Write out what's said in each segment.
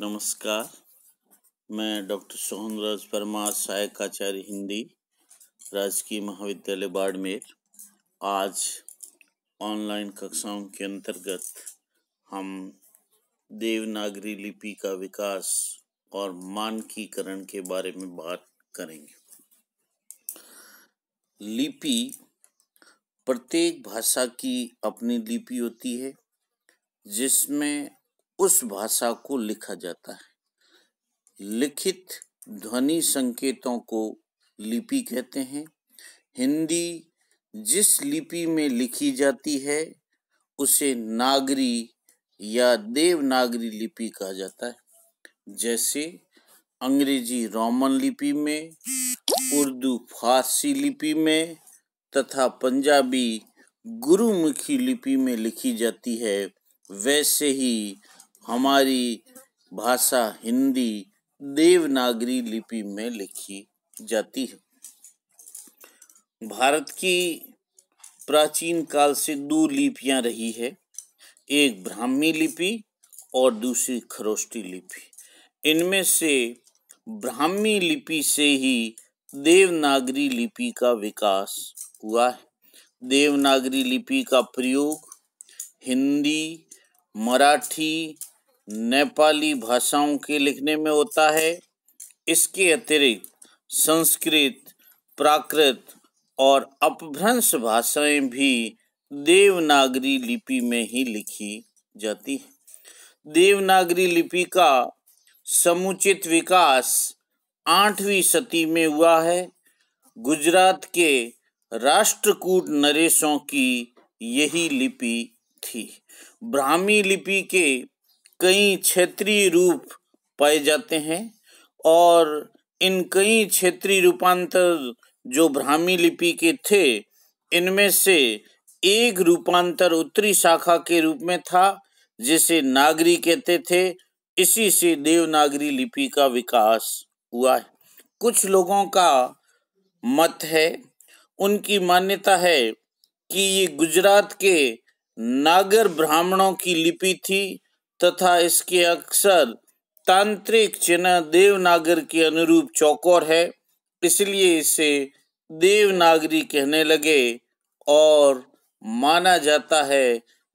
नमस्कार मैं डॉक्टर सोहन राज परमार सहायक आचार्य हिंदी राजकीय महाविद्यालय बाड़मेर आज ऑनलाइन कक्षाओं के अंतर्गत हम देवनागरी लिपि का विकास और मानकीकरण के बारे में बात करेंगे लिपि प्रत्येक भाषा की अपनी लिपि होती है जिसमें उस भाषा को लिखा जाता है लिखित ध्वनि संकेतों को लिपि कहते हैं हिंदी जिस लिपि में लिखी जाती है उसे नागरी या देवनागरी लिपि कहा जाता है जैसे अंग्रेजी रोमन लिपि में उर्दू फारसी लिपि में तथा पंजाबी गुरुमुखी लिपि में लिखी जाती है वैसे ही हमारी भाषा हिंदी देवनागरी लिपि में लिखी जाती है भारत की प्राचीन काल से दो लिपियां रही है एक ब्राह्मी लिपि और दूसरी खरोष्टी लिपि इनमें से ब्राह्मी लिपि से ही देवनागरी लिपि का विकास हुआ है देवनागरी लिपि का प्रयोग हिंदी मराठी नेपाली भाषाओं के लिखने में होता है इसके अतिरिक्त संस्कृत प्राकृत और अपभ्रंश भाषाएं भी देवनागरी लिपि में ही लिखी जाती है देवनागरी लिपि का समुचित विकास आठवीं सती में हुआ है गुजरात के राष्ट्रकूट नरेशों की यही लिपि थी ब्राह्मी लिपि के कई क्षेत्रीय रूप पाए जाते हैं और इन कई क्षेत्रीय रूपांतर जो ब्राह्मी लिपि के थे इनमें से एक रूपांतर उत्तरी शाखा के रूप में था जिसे नागरी कहते थे इसी से देवनागरी लिपि का विकास हुआ है कुछ लोगों का मत है उनकी मान्यता है कि ये गुजरात के नागर ब्राह्मणों की लिपि थी तथा इसके अक्सर तांत्रिक चिन्ह देवनागर के अनुरूप चौकोर है इसलिए इसे देवनागरी कहने लगे और माना जाता है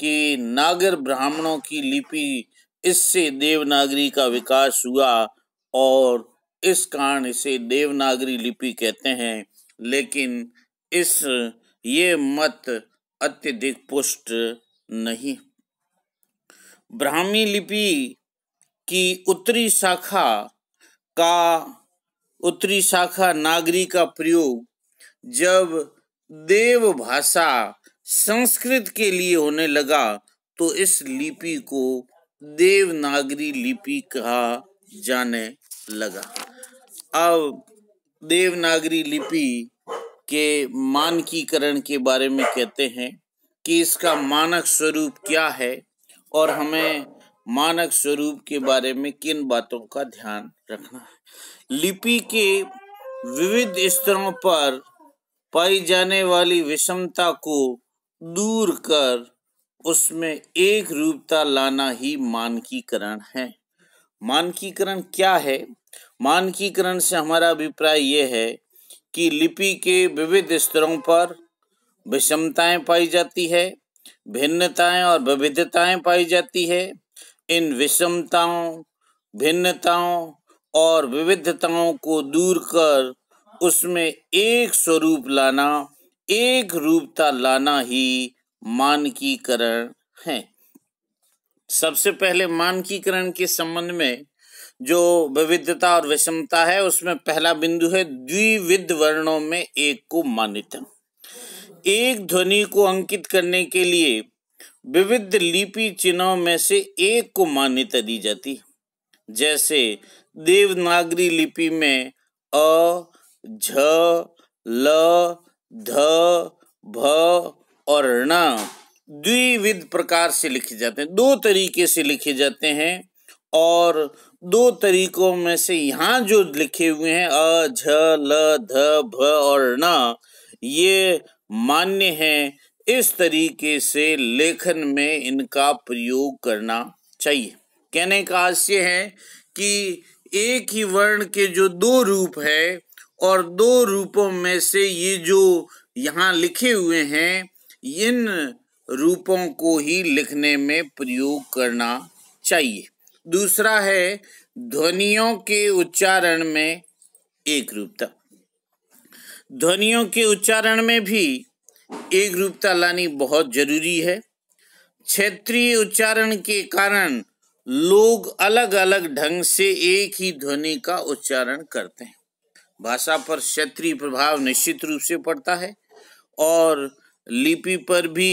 कि नागर ब्राह्मणों की लिपि इससे देवनागरी का विकास हुआ और इस कारण इसे देवनागरी लिपि कहते हैं लेकिन इस ये मत अत्यधिक पुष्ट नहीं ब्राह्मी लिपि की उत्तरी शाखा का उत्तरी शाखा नागरी का प्रयोग जब देव भाषा संस्कृत के लिए होने लगा तो इस लिपि को देवनागरी लिपि कहा जाने लगा अब देवनागरी लिपि के मानकीकरण के बारे में कहते हैं कि इसका मानक स्वरूप क्या है और हमें मानक स्वरूप के बारे में किन बातों का ध्यान रखना है लिपि के विविध स्तरों पर पाई जाने वाली विषमता को दूर कर उसमें एक रूपता लाना ही मानकीकरण है मानकीकरण क्या है मानकीकरण से हमारा अभिप्राय यह है कि लिपि के विविध स्तरों पर विषमताएं पाई जाती है भिन्नताएं और विविधताएं पाई जाती है इन विषमताओं भिन्नताओं और विविधताओं को दूर कर उसमें एक स्वरूप लाना एक रूपता लाना ही मानकीकरण है सबसे पहले मानकीकरण के संबंध में जो विविधता और विषमता है उसमें पहला बिंदु है द्विविध वर्णों में एक को मान्यता एक ध्वनि को अंकित करने के लिए विविध लिपि चिन्हों में से एक को मान्यता दी जाती है जैसे देवनागरी लिपि में अ झ ल ध भ और ण द्विविध प्रकार से लिखे जाते हैं दो तरीके से लिखे जाते हैं और दो तरीकों में से यहाँ जो लिखे हुए हैं अ झ ल ध भ और ण ये मान्य है इस तरीके से लेखन में इनका प्रयोग करना चाहिए कहने का आशय है कि एक ही वर्ण के जो दो रूप है और दो रूपों में से ये जो यहाँ लिखे हुए हैं इन रूपों को ही लिखने में प्रयोग करना चाहिए दूसरा है ध्वनियों के उच्चारण में एक रूपता ध्वनियों के उच्चारण में भी एक रूपता लानी बहुत जरूरी है क्षेत्रीय उच्चारण के कारण लोग अलग अलग ढंग से एक ही ध्वनि का उच्चारण करते हैं भाषा पर क्षेत्रीय प्रभाव निश्चित रूप से पड़ता है और लिपि पर भी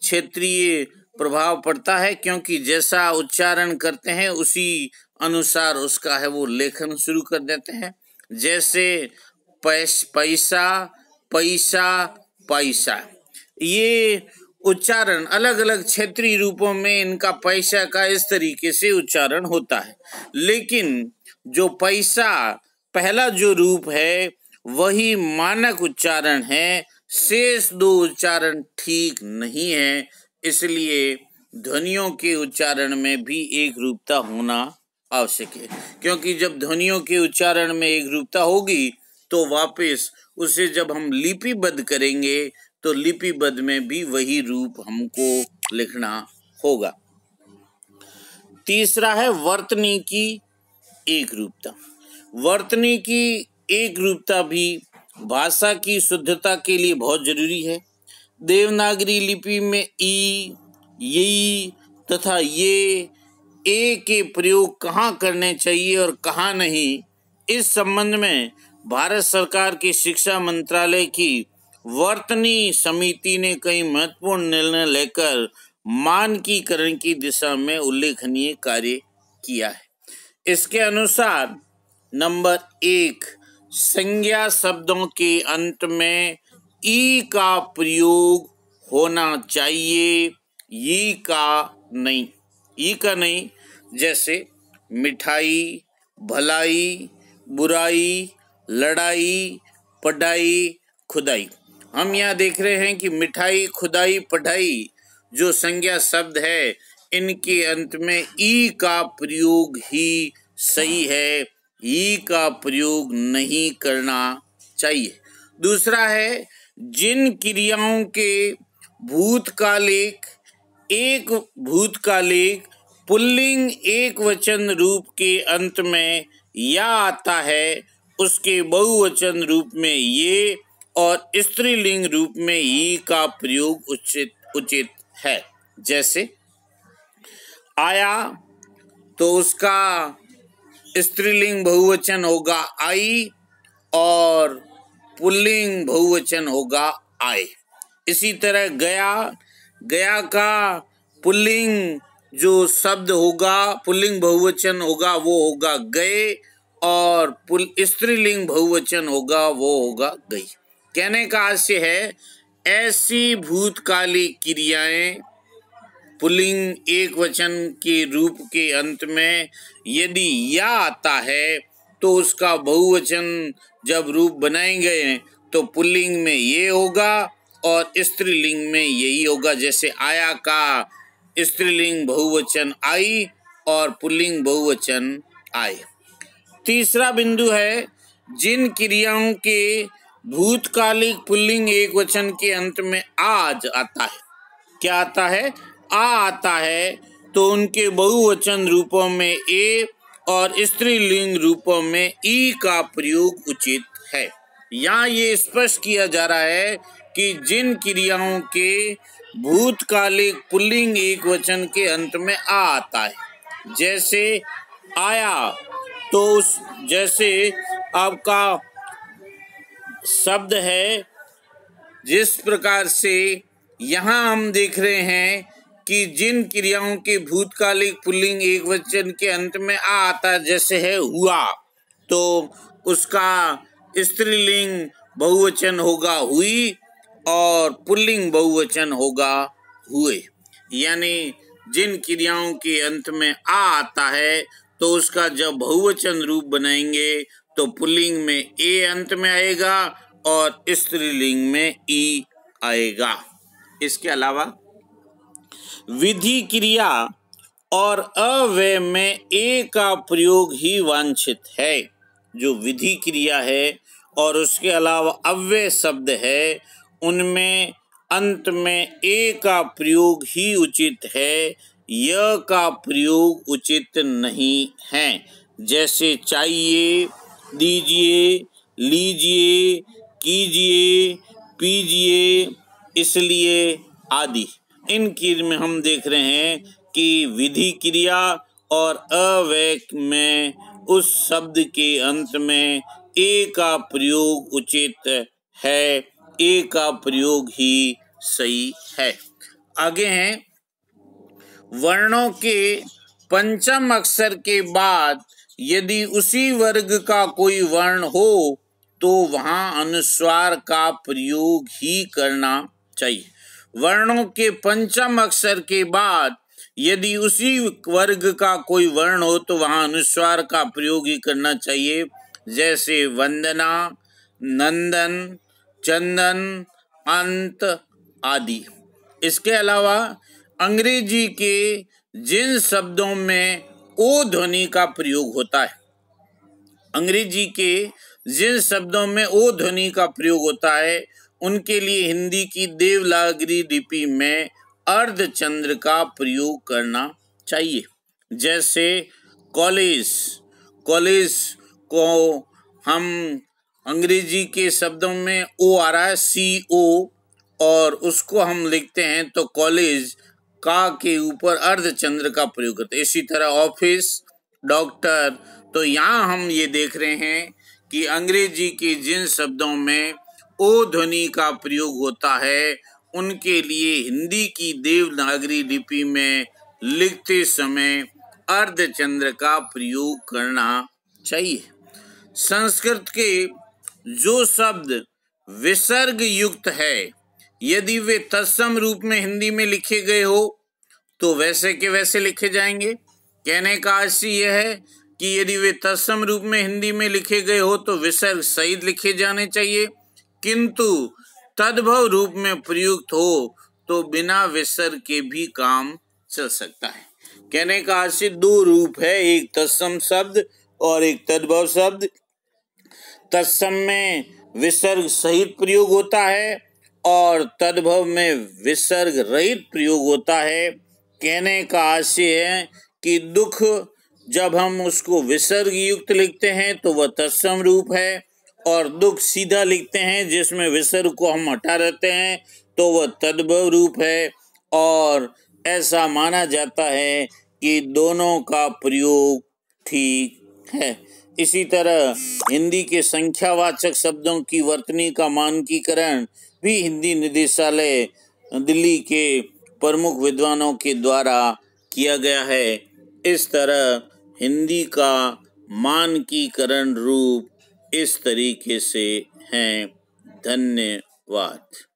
क्षेत्रीय प्रभाव पड़ता है क्योंकि जैसा उच्चारण करते हैं उसी अनुसार उसका है वो लेखन शुरू कर देते हैं जैसे पैस पैसा पैसा पैसा ये उच्चारण अलग अलग क्षेत्रीय रूपों में इनका पैसा का इस तरीके से उच्चारण होता है लेकिन जो पैसा पहला जो रूप है वही मानक उच्चारण है शेष दो उच्चारण ठीक नहीं है इसलिए ध्वनियों के उच्चारण में भी एक रूपता होना आवश्यक है क्योंकि जब ध्वनियों के उच्चारण में एक रूपता होगी तो वापस उसे जब हम लिपिबद्ध करेंगे तो लिपिबद्ध में भी वही रूप हमको लिखना होगा तीसरा है वर्तनी की एक रूपता वर्तनी की एक रूपता भी भाषा की शुद्धता के लिए बहुत जरूरी है देवनागरी लिपि में ई यी तथा ये ए के प्रयोग कहाँ करने चाहिए और कहाँ नहीं इस संबंध में भारत सरकार की शिक्षा मंत्रालय की वर्तनी समिति ने कई महत्वपूर्ण निर्णय लेकर मानकीकरण की दिशा में उल्लेखनीय कार्य किया है इसके अनुसार नंबर एक संज्ञा शब्दों के अंत में ई का प्रयोग होना चाहिए ई का नहीं ई का नहीं जैसे मिठाई भलाई बुराई लड़ाई पढ़ाई खुदाई हम यहाँ देख रहे हैं कि मिठाई खुदाई पढ़ाई जो संज्ञा शब्द है इनके अंत में ई का प्रयोग ही सही है ई का प्रयोग नहीं करना चाहिए दूसरा है जिन क्रियाओं के भूतकालिक एक भूतकालिक पुल्लिंग एक वचन रूप के अंत में या आता है उसके बहुवचन रूप में ये और स्त्रीलिंग रूप में ही का प्रयोग उचित उचित है जैसे आया तो उसका स्त्रीलिंग बहुवचन होगा आई और पुल्लिंग बहुवचन होगा आए इसी तरह गया गया का पुल्लिंग जो शब्द होगा पुल्लिंग बहुवचन होगा वो होगा गए और स्त्रीलिंग बहुवचन होगा वो होगा गई कहने का आशय है ऐसी भूतकाली क्रियाएं पुलिंग एक वचन के रूप के अंत में यदि या आता है तो उसका बहुवचन जब रूप बनाएंगे तो पुल्लिंग में ये होगा और स्त्रीलिंग में यही होगा जैसे आया का स्त्रीलिंग बहुवचन आई और पुल्लिंग बहुवचन आए तीसरा बिंदु है जिन क्रियाओं के भूतकालिक पुल्लिंग एक वचन के अंत में आज आता है क्या आता है आ आता है तो उनके बहुवचन रूपों में ए और स्त्रीलिंग रूपों में ई का प्रयोग उचित है यहाँ ये स्पष्ट किया जा रहा है कि जिन क्रियाओं के भूतकालिक पुल्लिंग एक वचन के अंत में आ आता है जैसे आया तो उस जैसे आपका शब्द है जिस प्रकार से यहाँ हम देख रहे हैं कि जिन क्रियाओं के भूतकालिक पुल्लिंग एक वचन के अंत में आ आता जैसे है हुआ तो उसका स्त्रीलिंग बहुवचन होगा हुई और पुल्लिंग बहुवचन होगा हुए यानी जिन क्रियाओं के अंत में आ आता है तो उसका जब बहुवचन रूप बनाएंगे तो पुलिंग में ए अंत में आएगा और स्त्रीलिंग में ई आएगा इसके अलावा विधि क्रिया और अव्यय में ए का प्रयोग ही वांछित है जो विधि क्रिया है और उसके अलावा अव्यय शब्द है उनमें अंत में ए का प्रयोग ही उचित है य का प्रयोग उचित नहीं है जैसे चाहिए दीजिए लीजिए कीजिए पीजिए इसलिए आदि इन की में हम देख रहे हैं कि विधि क्रिया और अवैक में उस शब्द के अंत में ए का प्रयोग उचित है ए का प्रयोग ही सही है आगे हैं वर्णों के पंचम अक्षर के बाद यदि उसी वर्ग का कोई वर्ण हो तो वहां अनुस्वार का प्रयोग ही करना चाहिए वर्णों के पंचम अक्षर के बाद यदि उसी वर्ग का कोई वर्ण हो तो वहां अनुस्वार का प्रयोग ही करना चाहिए जैसे वंदना नंदन चंदन अंत आदि इसके अलावा अंग्रेजी के जिन शब्दों में ओ ध्वनि का प्रयोग होता है अंग्रेजी के जिन शब्दों में ओ ध्वनि का प्रयोग होता है उनके लिए हिंदी की देवलागरी लिपि में अर्धचंद्र का प्रयोग करना चाहिए जैसे कॉलेज कॉलेज को हम अंग्रेजी के शब्दों में ओ आ रहा है सी ओ और उसको हम लिखते हैं तो कॉलेज का के ऊपर अर्धचंद्र का प्रयोग करते हैं इसी तरह ऑफिस डॉक्टर तो यहाँ हम ये देख रहे हैं कि अंग्रेजी के जिन शब्दों में ओ ध्वनि का प्रयोग होता है उनके लिए हिंदी की देवनागरी लिपि में लिखते समय अर्धचंद्र का प्रयोग करना चाहिए संस्कृत के जो शब्द विसर्ग युक्त है यदि वे तत्सम रूप में हिंदी में लिखे गए हो तो वैसे के वैसे लिखे जाएंगे कहने का आशय यह है कि यदि वे तत्सम रूप में हिंदी में लिखे गए हो तो विसर्ग सहित लिखे जाने चाहिए किंतु तद्भव रूप में प्रयुक्त हो तो बिना विसर्ग के भी काम चल सकता है कहने का आशय दो रूप है एक तत्सम शब्द और एक तद्भव शब्द तत्सम में विसर्ग सहित प्रयोग होता है और तद्भव में विसर्ग रहित प्रयोग होता है कहने का आशय है कि दुख जब हम उसको विसर्ग युक्त लिखते हैं तो वह तत्सम रूप है और दुख सीधा लिखते हैं जिसमें विसर्ग को हम हटा रहते हैं तो वह तद्भव रूप है और ऐसा माना जाता है कि दोनों का प्रयोग ठीक है इसी तरह हिंदी के संख्यावाचक शब्दों की वर्तनी का मानकीकरण भी हिंदी निदेशालय दिल्ली के प्रमुख विद्वानों के द्वारा किया गया है इस तरह हिंदी का मानकीकरण रूप इस तरीके से हैं धन्यवाद